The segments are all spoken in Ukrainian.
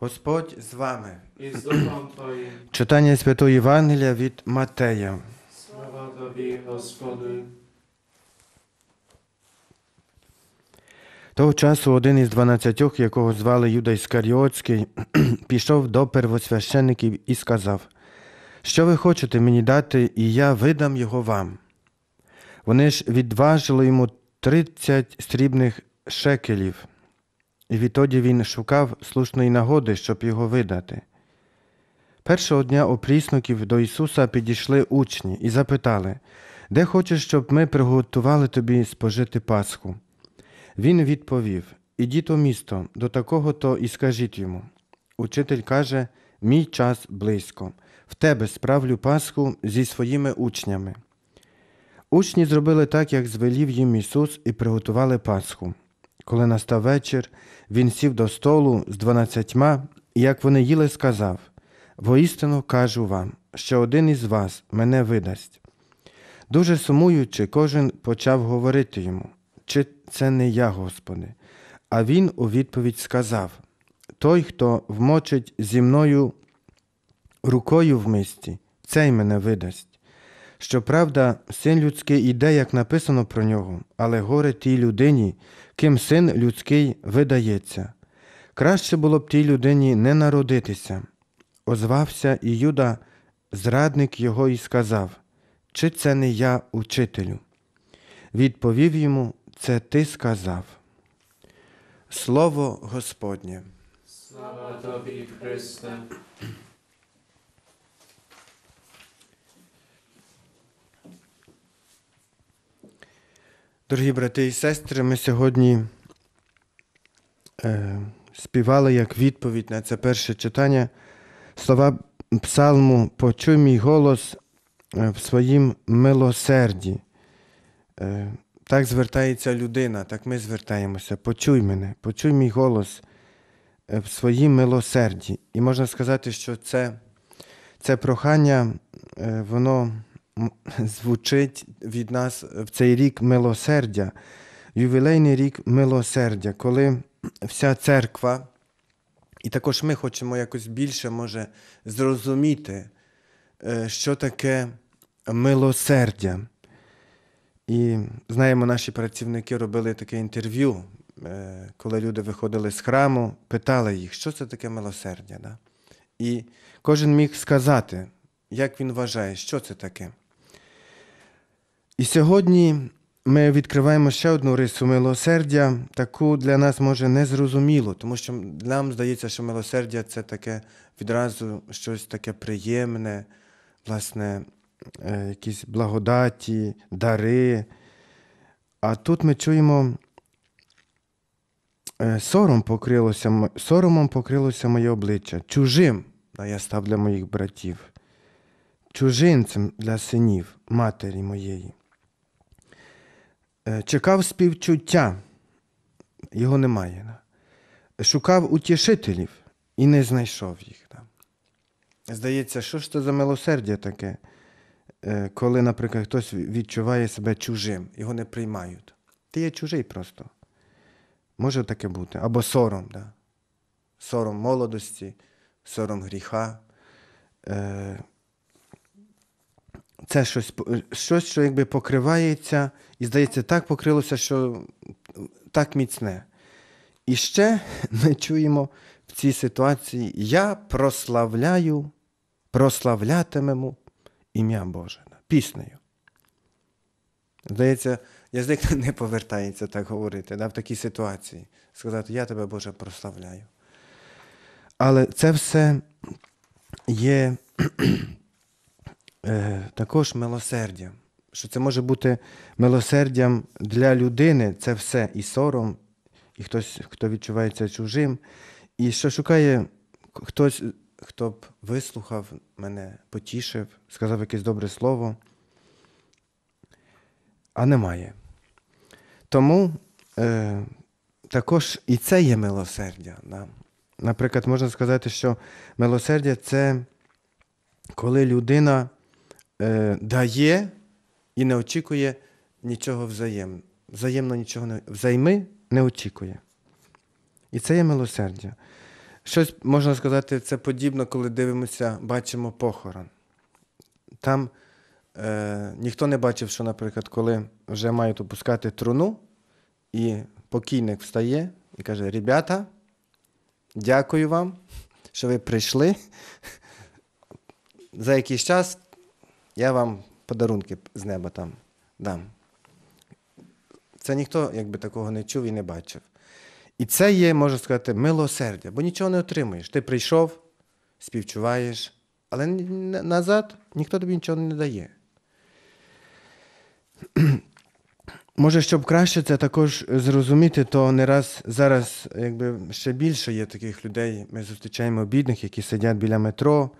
Господь з вами. І з Твоїм. Читання Святої Євангелія від Матея. Слава тобі, Господи. Того часу один із дванадцятьох, якого звали Юда Іскаріотський, пішов до первосвящеників і сказав, що ви хочете мені дати, і я видам його вам. Вони ж відважили йому тридцять срібних шекелів і відтоді він шукав слушної нагоди, щоб його видати. Першого дня опріснуків до Ісуса підійшли учні і запитали, де хочеш, щоб ми приготували тобі спожити Пасху. Він відповів Ідіть у місто, до такого то і скажіть йому. Учитель каже Мій час близько, в тебе справлю Пасху зі своїми учнями. Учні зробили так, як звелів їм Ісус, і приготували Пасху. Коли настав вечір, він сів до столу з дванадцятьма, і як вони їли, сказав Воістину кажу вам, що один із вас мене видасть. Дуже сумуючи, кожен почав говорити йому, чи це не я, Господи. А він у відповідь сказав Той, хто вмочить зі мною рукою в мисті, цей мене видасть. Щоправда, син людський іде, як написано про нього, але горе тій людині, ким син людський видається. Краще було б тій людині не народитися. Озвався і зрадник його, і сказав Чи це не я, учителю? Відповів йому Це ти сказав. Слово Господнє. Слава тобі, Христе. Дорогі брати і сестри, ми сьогодні е, співали як відповідь на це перше читання слова Псалму Почуй мій голос е, в своїм милосерді. Е, Так звертається людина, так ми звертаємося. Почуй мене, почуй мій голос е, в своїм милосерді. І можна сказати, що це, це прохання, е, воно звучить від нас в цей рік милосердя, ювілейний рік милосердя, коли вся церква, і також ми хочемо якось більше може зрозуміти, е, що таке милосердя. І знаємо, наші працівники робили таке інтерв'ю, е, коли люди виходили з храму, питали їх, що це таке милосердя. Да? І кожен міг сказати, як він вважає, що це таке. І сьогодні ми відкриваємо ще одну рису милосердя, таку для нас може незрозумілу, тому що нам здається, що милосердя це таке відразу щось таке приємне, власне, е, якісь благодаті, дари. А тут ми чуємо. Е, сором покрилося, Соромом покрилося моє обличчя. Чужим я став для моїх братів, чужинцем для синів матері моєї. Е, чекав співчуття, його немає. Шукав утішителів і не знайшов їх. Здається, що ж це за милосердя таке, е, коли, наприклад, хтось відчуває себе чужим, його не приймають. Ти є чужий просто. Може таке бути. Або сором, да? сором молодості, сором гріха. Е, це щось, е, щось, що якби покривається, і, здається, так покрилося, що так міцне. І ще ми чуємо в цій ситуації: я прославляю, прославлятимему ім'я Боже піснею. Здається, язик не повертається так говорити да, в такій ситуації. Сказати, я тебе, Боже, прославляю. Але це все є Е, також милосердя. Що це може бути милосердям для людини, це все і сором, і хтось, хто відчувається чужим, і що шукає хтось, хто б вислухав мене, потішив, сказав якесь добре слово. А немає. Тому е, також і це є милосердя. Да? Наприклад, можна сказати, що милосердя це коли людина е, дає і не очікує нічого взаємно. Взаємно нічого не взайми не очікує. І це є милосердя. Щось можна сказати, це подібно, коли дивимося, бачимо похорон. Там е, ніхто не бачив, що, наприклад, коли вже мають опускати труну, і покійник встає і каже: Ребята, дякую вам, що ви прийшли. За якийсь час я вам подарунки з неба там дам. Це ніхто якби такого не чув і не бачив. І це є, можна сказати, милосердя, бо нічого не отримуєш. Ти прийшов, співчуваєш, але назад ніхто тобі нічого не дає. Може, щоб краще це також зрозуміти, то не раз зараз якби ще більше є таких людей. Ми зустрічаємо бідних, які сидять біля метро.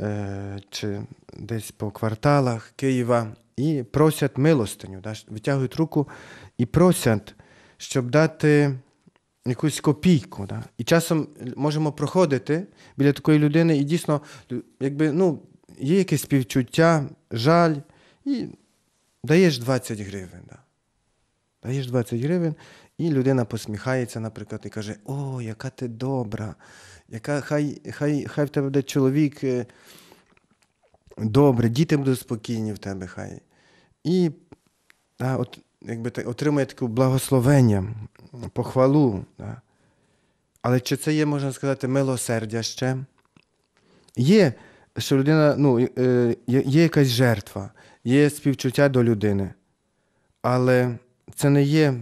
Е, чи десь по кварталах Києва і просять милостиню, витягують руку і просять, щоб дати якусь копійку. І часом е, можемо проходити біля такої людини, і дійсно, якби ну, є якесь співчуття, жаль, і даєш 20 гривень. Даєш 20 гривень, і людина посміхається, наприклад, і каже: О, яка ти добра, яка, хай хай, хай в тебе буде чоловік е, добре, діти будуть спокійні в тебе, хай. І да, от, якби, отримує таке благословення, похвалу. Да. Але чи це є, можна сказати, милосердя ще? Є, що людина, ну, е, є, є якась жертва, є співчуття до людини, але це не є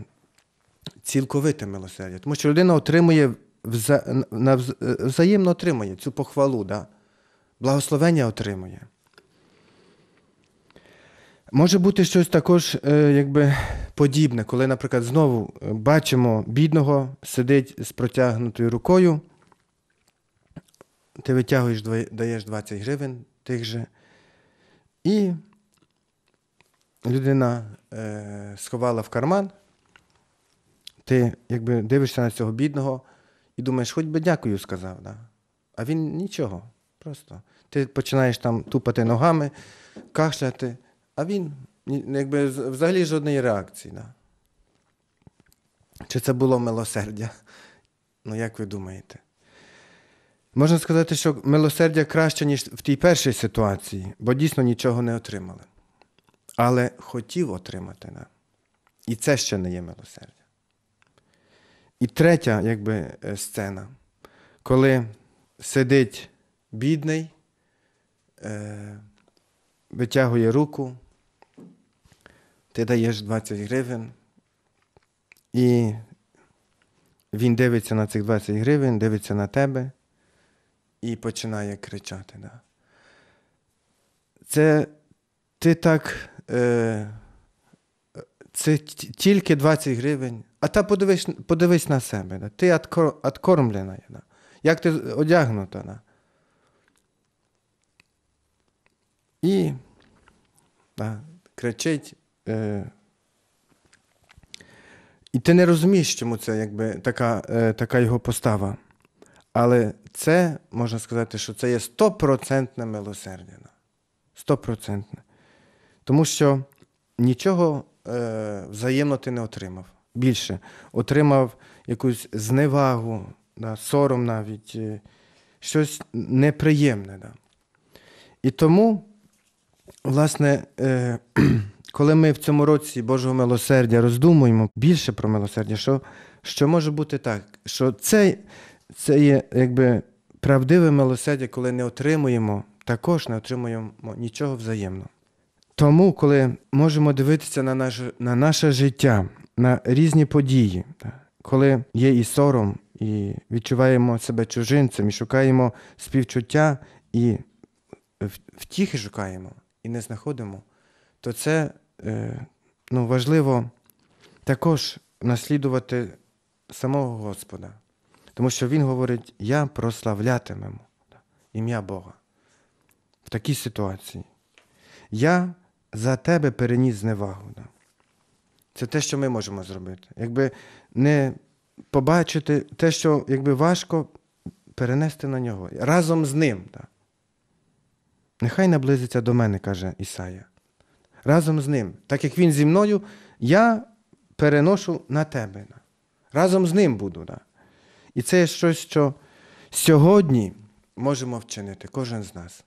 цілковите милосердя. Тому що людина отримує вза... навз... взаємно отримує цю похвалу, да? благословення отримує. Може бути щось також е, якби, подібне, коли, наприклад, знову е, бачимо бідного, сидить з протягнутою рукою, ти витягуєш, даєш 20 гривень тих же, і людина е, сховала в карман ти якби дивишся на цього бідного і думаєш, хоч би дякую сказав. Да? А він нічого. Просто. Ти починаєш там тупати ногами, кашляти, а він якби взагалі жодної реакції. Да? Чи це було милосердя? Ну, як ви думаєте? Можна сказати, що милосердя краще, ніж в тій першій ситуації, бо дійсно нічого не отримали. Але хотів отримати. Да? І це ще не є милосердя. І третя якби, е, сцена, коли сидить бідний, е, витягує руку, ти даєш 20 гривень, і він дивиться на цих 20 гривень, дивиться на тебе і починає кричати. Да. Це ти так, е, це тільки 20 гривень. А та подивись подивись на себе. Да? Ти откормлена. Да? Як ти одягнута. Да? І да, кричить. Е, І ти не розумієш, чому це якби, така, е, така його постава. Але це можна сказати, що це є стопроцентне милосердя. Стопроцентне. Тому що нічого е, взаємно ти не отримав більше отримав якусь зневагу, да, сором навіть, е, щось неприємне. Да. І тому, власне, е, коли ми в цьому році Божого милосердя роздумуємо більше про милосердя, що що може бути так, що це це є якби правдиве милосердя, коли не отримуємо, також не отримуємо нічого взаємно. Тому, коли можемо дивитися на наше, на наше життя, на різні події, коли є і сором, і відчуваємо себе чужинцем, і шукаємо співчуття, і втіхи шукаємо і не знаходимо, то це е, ну, важливо також наслідувати самого Господа. Тому що Він говорить, я прославлятимемо ім'я Бога в такій ситуації. Я за тебе переніс зневагу. Це те, що ми можемо зробити. Якби не побачити те, що якби важко перенести на нього разом з ним. Так. Нехай наблизиться до мене, каже Ісая. Разом з ним. Так як він зі мною, я переношу на тебе. Так. Разом з ним буду. Так. І це є щось, що сьогодні можемо вчинити, кожен з нас.